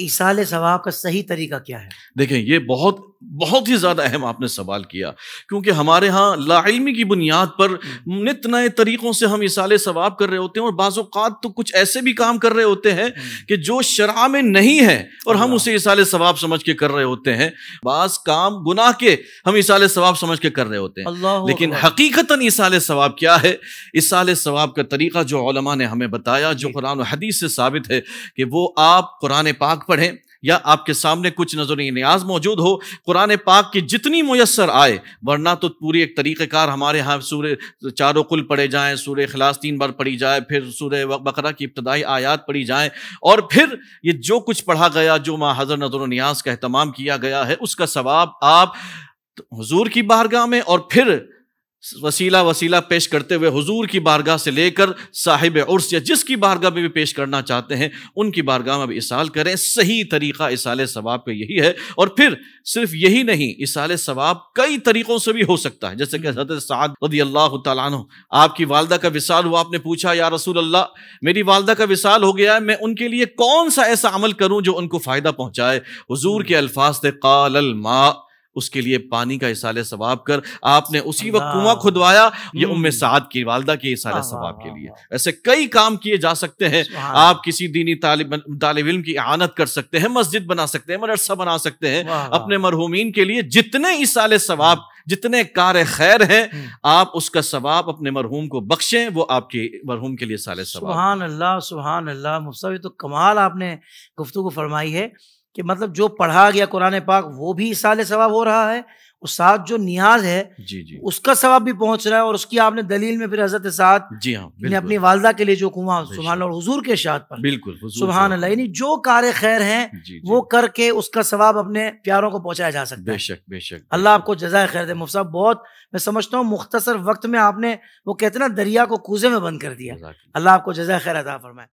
ईसाल सवाब का सही तरीका क्या है देखें ये बहुत बहुत ही ज़्यादा अहम आपने सवाल किया क्योंकि हमारे यहाँ लाइलमी की बुनियाद पर हम्म। नित नए तरीक़ों से हम इसाल सवाब कर रहे होते हैं और बाज़ात तो कुछ ऐसे भी काम कर रहे होते हैं हम्म। कि जो शराह में नहीं है और हम उसे इसाल सवाब समझ के कर रहे होते हैं बाज काम गुनाह के हम इसाल सवाब समझ के कर रहे होते हैं लेकिन हकीकता इसाल सवाब क्या है इसाल सवाब का तरीक़ा जो ने हमें बताया जो कुरान हदीस से साबित है कि वो आप कुरान पाक पढ़ें या आपके सामने कुछ नजर न्याज मौजूद हो कुरान पाक की जितनी मैसर आए वरना तो पूरी एक तरीक़ेकार हमारे यहाँ सूर चारों कुल पढ़े जाएँ सूर्य खिलास तीन बार पढ़ी जाए फिर सूर्य बकरा की इब्तदाई आयात पढ़ी जाएँ और फिर ये जो कुछ पढ़ा गया जो माँ हज़र नजर न्याज का अहतमाम किया गया है उसका सवाब आप तो हजूर की बारगाह में और फिर वसीला वसीला पेश करते हुए हुजूर की बारगाह से लेकर साहिब उर्स या जिसकी बारगाह में भी पेश करना चाहते हैं उनकी बारगाह में भी इसाल करें सही तरीका इसाल सवाब का यही है और फिर सिर्फ यही नहीं इसाल सवाब कई तरीक़ों से भी हो सकता है जैसे कि हजरत साद रदी अल्लाह तु आपकी वालदा का विसाल हुआ आपने पूछा या रसूल अल्लाह मेरी वालदा का विसाल हो गया है मैं उनके लिए कौन सा ऐसा अमल करूँ जो उनको फ़ायदा पहुँचाए हजूर के अल्फाज थे काल मा उसके लिए पानी का इसाले सवाब कर आपने उसी वक्त कुआं खुदवाया ये हम्म। उम्म साद की वालदा के इसाले सवाब के लिए ऐसे कई काम किए जा सकते हैं आप किसी दीनी तालब इम की आनत कर सकते हैं मस्जिद बना सकते हैं मदरसा बना सकते हैं अपने मरहूमिन के लिए जितने इसाले सवाब जितने कार खैर हैं हम्म। आप उसका सवाब अपने मरहूम को बख्शें वो आपके मरहूम के लिए साले सवाब सुबहान अल्लाह सुबहान अल्लाह मुफ्त तो कमाल आपने गुफ्तु को फरमाई है कि मतलब जो पढ़ा गया कुरान पाक वो भी साल सवाब हो रहा है उस साथ जो नियाज है जी जी उसका सवाब भी पहुंच रहा है और उसकी आपने दलील में फिर हजरत साथ जी हाँ ने अपनी वालदा के लिए जो कुआ सुबहान और हुजूर के शाद पर बिल्कुल सुबहान यानी जो कार्य खैर है वो करके उसका सवाब अपने प्यारों को पहुंचाया जा सकता है बेशक बेशक अल्लाह आपको जजाय खैर दे मुफ्त साहब बहुत मैं समझता हूँ मुख्तसर वक्त में आपने वो कहते ना दरिया को कूजे में बंद कर दिया अल्लाह आपको जजाय खैर अदा फरमाए